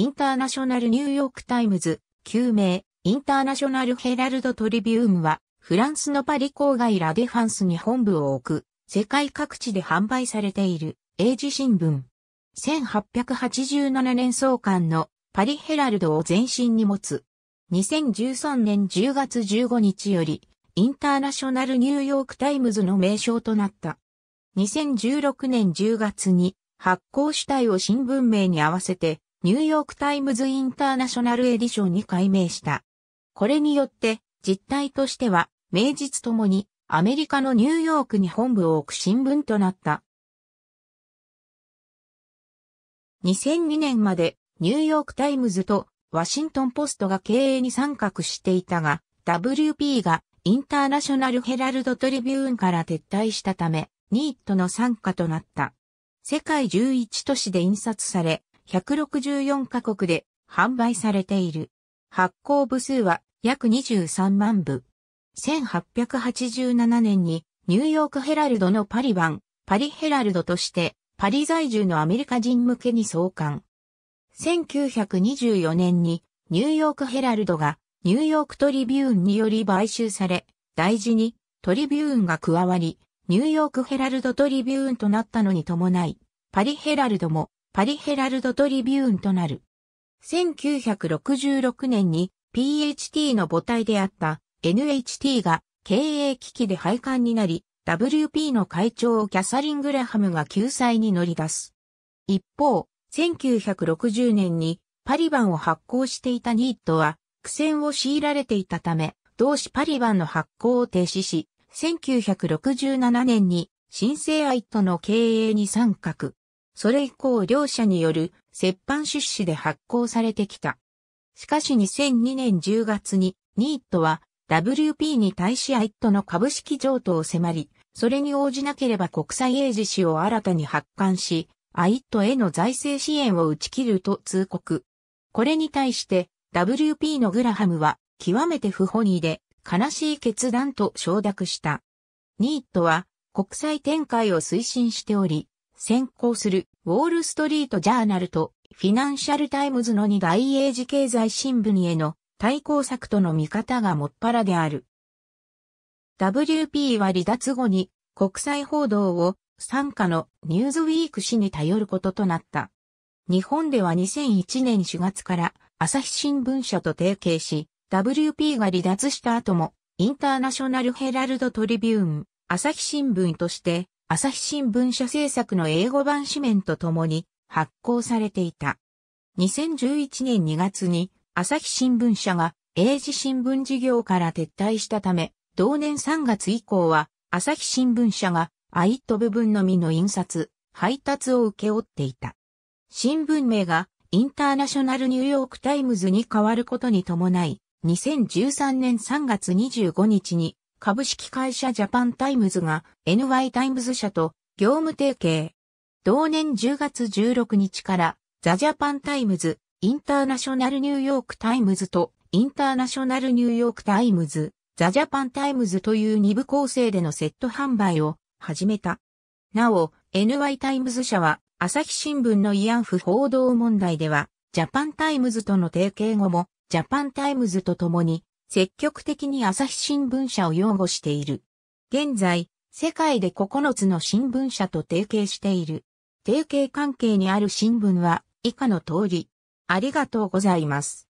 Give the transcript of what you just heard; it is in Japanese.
インターナショナルニューヨークタイムズ、旧名、インターナショナルヘラルドトリビュームは、フランスのパリ郊外ラデファンスに本部を置く、世界各地で販売されている、英字新聞。1887年創刊のパリヘラルドを前身に持つ。2013年10月15日より、インターナショナルニューヨークタイムズの名称となった。2016年10月に発行主体を新聞名に合わせてニューヨークタイムズインターナショナルエディションに改名した。これによって実態としては名実ともにアメリカのニューヨークに本部を置く新聞となった。2002年までニューヨークタイムズとワシントンポストが経営に参画していたが、WP がインターナショナルヘラルドトリビューンから撤退したため、ニートの参加となった。世界11都市で印刷され、164カ国で販売されている。発行部数は約23万部。1887年にニューヨークヘラルドのパリ版、パリヘラルドとしてパリ在住のアメリカ人向けに創刊。1924年にニューヨークヘラルドがニューヨークトリビューンにより買収され、大事にトリビューンが加わり、ニューヨークヘラルドトリビューンとなったのに伴い、パリヘラルドもパリヘラルドトリビューンとなる。1966年に PHT の母体であった NHT が経営危機で廃刊になり、WP の会長キャサリン・グラハムが救済に乗り出す。一方、1960年にパリ版を発行していたニットは苦戦を強いられていたため、同志パリ版の発行を停止し、1967年に新生アイトの経営に参画。それ以降両者による折半出資で発行されてきた。しかし2002年10月にニートは WP に対しアイットの株式譲渡を迫り、それに応じなければ国際英字氏を新たに発刊し、アイットへの財政支援を打ち切ると通告。これに対して WP のグラハムは極めて不本意で悲しい決断と承諾した。ニートは国際展開を推進しており、先行するウォールストリートジャーナルとフィナンシャルタイムズの2大英字経済新聞への対抗策との見方がもっぱらである。WP は離脱後に国際報道を参加のニューズウィーク氏に頼ることとなった。日本では2001年4月から朝日新聞社と提携し、WP が離脱した後もインターナショナルヘラルドトリビューン、朝日新聞として朝日新聞社制作の英語版紙面とともに発行されていた。2011年2月に朝日新聞社が英字新聞事業から撤退したため、同年3月以降は朝日新聞社がアイット部分のみの印刷、配達を請け負っていた。新聞名がインターナショナルニューヨークタイムズに変わることに伴い、2013年3月25日に株式会社ジャパンタイムズが NY タイムズ社と業務提携。同年10月16日からザ・ジャパンタイムズ、インターナショナルニューヨークタイムズとインターナショナルニューヨークタイムズ、ザ・ジャパンタイムズという二部構成でのセット販売を始めた。なお、NY タイムズ社は朝日新聞の慰安婦報道問題では、ジャパンタイムズとの提携後も、ジャパンタイムズと共に、積極的に朝日新聞社を擁護している。現在、世界で9つの新聞社と提携している。提携関係にある新聞は以下の通り。ありがとうございます。